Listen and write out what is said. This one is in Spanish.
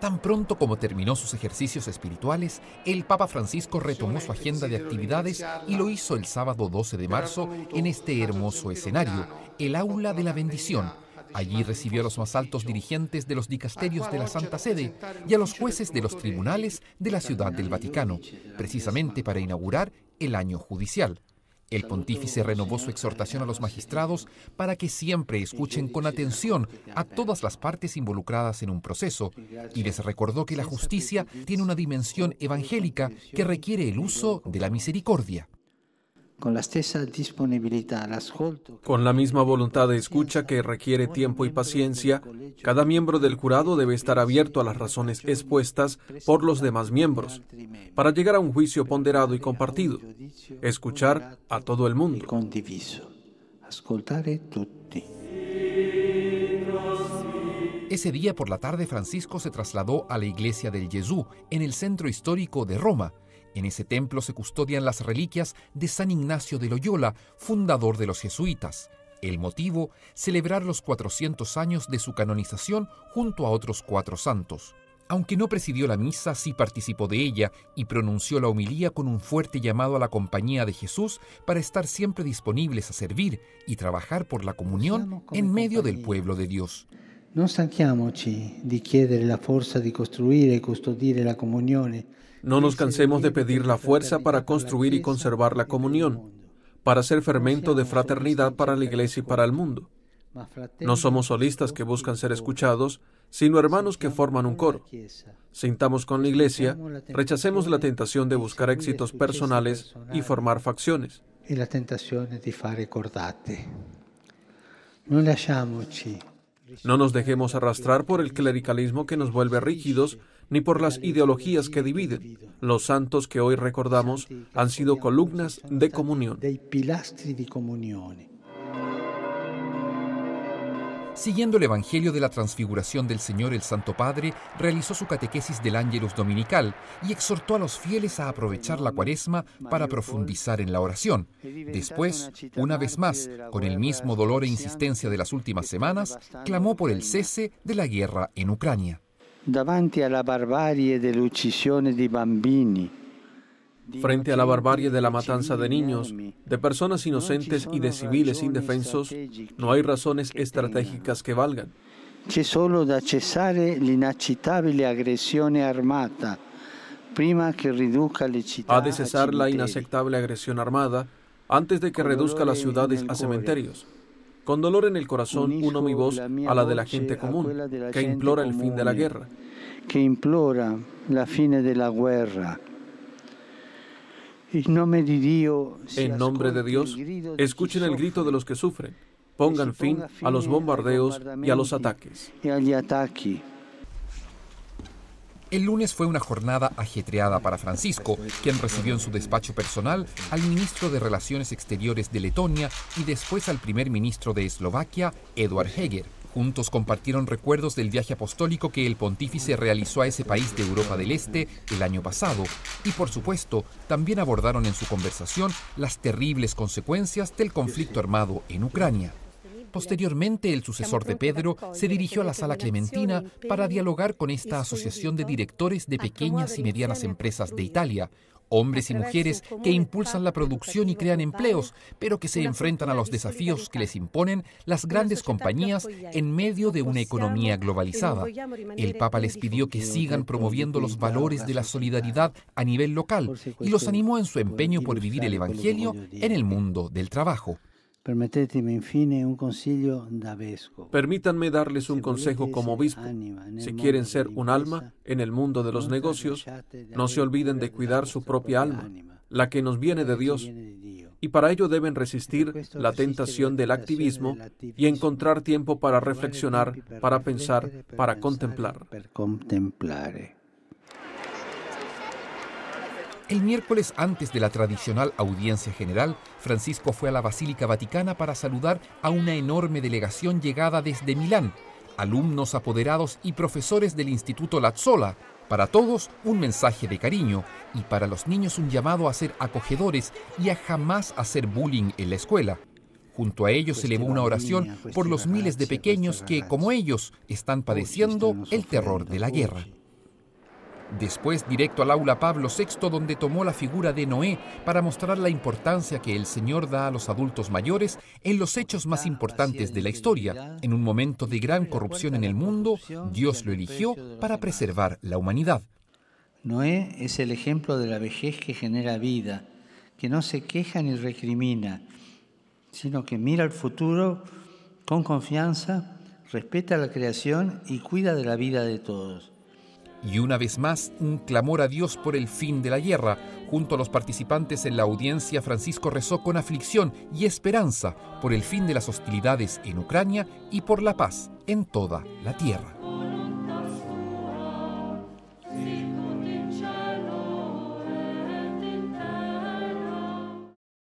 Tan pronto como terminó sus ejercicios espirituales, el Papa Francisco retomó su agenda de actividades y lo hizo el sábado 12 de marzo en este hermoso escenario, el Aula de la Bendición. Allí recibió a los más altos dirigentes de los dicasterios de la Santa Sede y a los jueces de los tribunales de la Ciudad del Vaticano, precisamente para inaugurar el año judicial. El pontífice renovó su exhortación a los magistrados para que siempre escuchen con atención a todas las partes involucradas en un proceso y les recordó que la justicia tiene una dimensión evangélica que requiere el uso de la misericordia. Con la misma voluntad de escucha que requiere tiempo y paciencia, cada miembro del jurado debe estar abierto a las razones expuestas por los demás miembros para llegar a un juicio ponderado y compartido. Escuchar a todo el mundo. Ese día por la tarde Francisco se trasladó a la iglesia del Jesús en el centro histórico de Roma en ese templo se custodian las reliquias de San Ignacio de Loyola, fundador de los jesuitas. El motivo, celebrar los 400 años de su canonización junto a otros cuatro santos. Aunque no presidió la misa, sí participó de ella y pronunció la homilía con un fuerte llamado a la compañía de Jesús para estar siempre disponibles a servir y trabajar por la comunión en medio del pueblo de Dios di la custodire la No nos cansemos de pedir la fuerza para construir y conservar la comunión, para ser fermento de fraternidad para la iglesia y para el mundo. No somos solistas que buscan ser escuchados, sino hermanos que forman un coro. Sintamos con la iglesia, rechacemos la tentación de buscar éxitos personales y formar facciones. No no nos dejemos arrastrar por el clericalismo que nos vuelve rígidos, ni por las ideologías que dividen. Los santos que hoy recordamos han sido columnas de comunión. Siguiendo el Evangelio de la Transfiguración del Señor, el Santo Padre realizó su catequesis del Ángelus Dominical y exhortó a los fieles a aprovechar la cuaresma para profundizar en la oración. Después, una vez más, con el mismo dolor e insistencia de las últimas semanas, clamó por el cese de la guerra en Ucrania. Davanti alla barbarie di bambini, Frente a la barbarie de la matanza de niños, de personas inocentes y de civiles indefensos, no hay razones estratégicas que valgan. da armata prima Ha de cesar la inaceptable agresión armada antes de que reduzca las ciudades a cementerios. Con dolor en el corazón uno mi voz a la de la gente común que implora el fin de la guerra. Que implora la fine de la guerra. En nombre de Dios, escuchen el grito de los que sufren. Pongan fin a los este bombardeos y a los ataques. El lunes fue una jornada ajetreada para Francisco, quien recibió en su despacho personal al ministro de Relaciones Exteriores de Letonia y después al primer ministro de Eslovaquia, Eduard Heger. Juntos compartieron recuerdos del viaje apostólico que el pontífice realizó a ese país de Europa del Este el año pasado y por supuesto también abordaron en su conversación las terribles consecuencias del conflicto armado en Ucrania. Posteriormente, el sucesor de Pedro se dirigió a la Sala Clementina para dialogar con esta Asociación de Directores de Pequeñas y Medianas Empresas de Italia, hombres y mujeres que impulsan la producción y crean empleos, pero que se enfrentan a los desafíos que les imponen las grandes compañías en medio de una economía globalizada. El Papa les pidió que sigan promoviendo los valores de la solidaridad a nivel local y los animó en su empeño por vivir el Evangelio en el mundo del trabajo infine un Permítanme darles un consejo como obispo. Si quieren ser un alma en el mundo de los negocios, no se olviden de cuidar su propia alma, la que nos viene de Dios. Y para ello deben resistir la tentación del activismo y encontrar tiempo para reflexionar, para pensar, para contemplar. El miércoles antes de la tradicional audiencia general, Francisco fue a la Basílica Vaticana para saludar a una enorme delegación llegada desde Milán, alumnos apoderados y profesores del Instituto Lazzola. Para todos un mensaje de cariño y para los niños un llamado a ser acogedores y a jamás hacer bullying en la escuela. Junto a ellos se elevó una oración por los miles de pequeños que, como ellos, están padeciendo el terror de la guerra. Después directo al aula Pablo VI donde tomó la figura de Noé para mostrar la importancia que el Señor da a los adultos mayores en los hechos más importantes de la historia. En un momento de gran corrupción en el mundo, Dios lo eligió para preservar la humanidad. Noé es el ejemplo de la vejez que genera vida, que no se queja ni recrimina, sino que mira al futuro con confianza, respeta la creación y cuida de la vida de todos y una vez más un clamor a Dios por el fin de la guerra, junto a los participantes en la audiencia, Francisco rezó con aflicción y esperanza por el fin de las hostilidades en Ucrania y por la paz en toda la tierra.